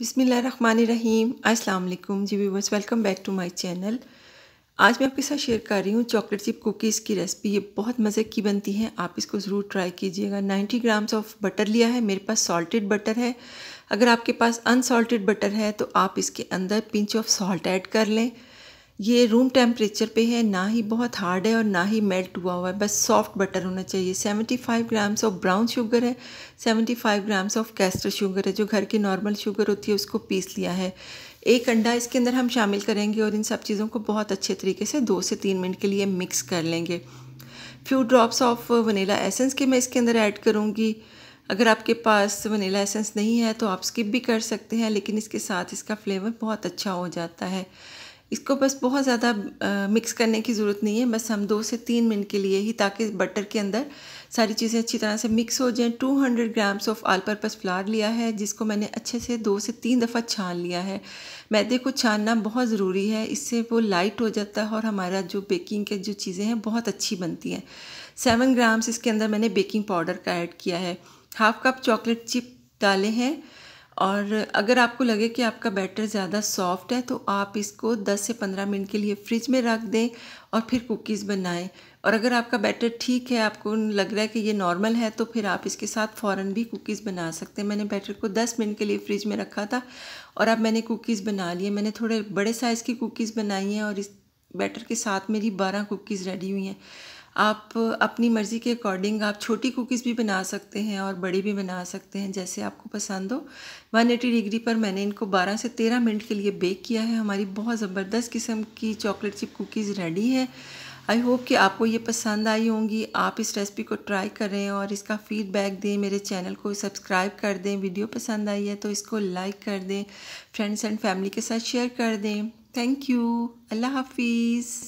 बिसमीम अस्सलाम जी viewers welcome back to my channel आज मैं आपके साथ शेयर कर रही हूँ चॉकलेट चिप कुकीज़ की रेसिपी ये बहुत मज़े की बनती है आप इसको ज़रूर ट्राई कीजिएगा 90 ग्राम्स ऑफ बटर लिया है मेरे पास सॉल्टेड बटर है अगर आपके पास अनसॉल्टेड बटर है तो आप इसके अंदर पिंच ऑफ सॉल्ट ऐड कर लें ये रूम टेम्परेचर पे है ना ही बहुत हार्ड है और ना ही मेल्ट हुआ हुआ है बस सॉफ्ट बटर होना चाहिए 75 ग्राम्स ऑफ ब्राउन शुगर है 75 ग्राम्स ऑफ कैस्टर शुगर है जो घर की नॉर्मल शुगर होती है उसको पीस लिया है एक अंडा इसके अंदर हम शामिल करेंगे और इन सब चीज़ों को बहुत अच्छे तरीके से दो से तीन मिनट के लिए मिक्स कर लेंगे few drops of vanilla essence के मैं इसके अंदर ऐड करूँगी अगर आपके पास वनीला एसेंस नहीं है तो आप स्किप भी कर सकते हैं लेकिन इसके साथ इसका फ्लेवर बहुत अच्छा हो जाता है इसको बस बहुत ज़्यादा मिक्स करने की ज़रूरत नहीं है बस हम दो से तीन मिनट के लिए ही ताकि बटर के अंदर सारी चीज़ें अच्छी तरह से मिक्स हो जाएं 200 grams of all purpose flour लिया है जिसको मैंने अच्छे से दो से तीन दफ़ा छान लिया है मैदे को छानना बहुत ज़रूरी है इससे वो लाइट हो जाता है और हमारा जो बेकिंग के जो चीज़ें हैं बहुत अच्छी बनती हैं सेवन ग्राम्स इसके अंदर मैंने बेकिंग पाउडर का ऐड किया है हाफ कप चॉकलेट चिप डाले हैं और अगर आपको लगे कि आपका बैटर ज़्यादा सॉफ्ट है तो आप इसको 10 से 15 मिनट के लिए फ्रिज में रख दें और फिर कुकीज़ बनाएं और अगर आपका बैटर ठीक है आपको लग रहा है कि ये नॉर्मल है तो फिर आप इसके साथ फ़ौर भी कुकीज़ बना सकते हैं मैंने बैटर को 10 मिनट के लिए फ्रिज में रखा था और अब मैंने कुकीज़ बना लिए मैंने थोड़े बड़े साइज़ की कुकीज़ बनाई हैं और इस बैटर के साथ मेरी बारह कुकीज़ रेडी हुई हैं आप अपनी मर्ज़ी के अकॉर्डिंग आप छोटी कुकीज़ भी बना सकते हैं और बड़ी भी बना सकते हैं जैसे आपको पसंद हो 180 डिग्री पर मैंने इनको 12 से 13 मिनट के लिए बेक किया है हमारी बहुत ज़बरदस्त किस्म की चॉकलेट चिप कुकीज़ रेडी है आई होप कि आपको ये पसंद आई होंगी आप इस रेसिपी को ट्राई करें और इसका फीडबैक दें मेरे चैनल को सब्सक्राइब कर दें वीडियो पसंद आई है तो इसको लाइक कर दें फ्रेंड्स एंड फैमिली के साथ शेयर कर दें थैंक यू अल्लाह हाफिज़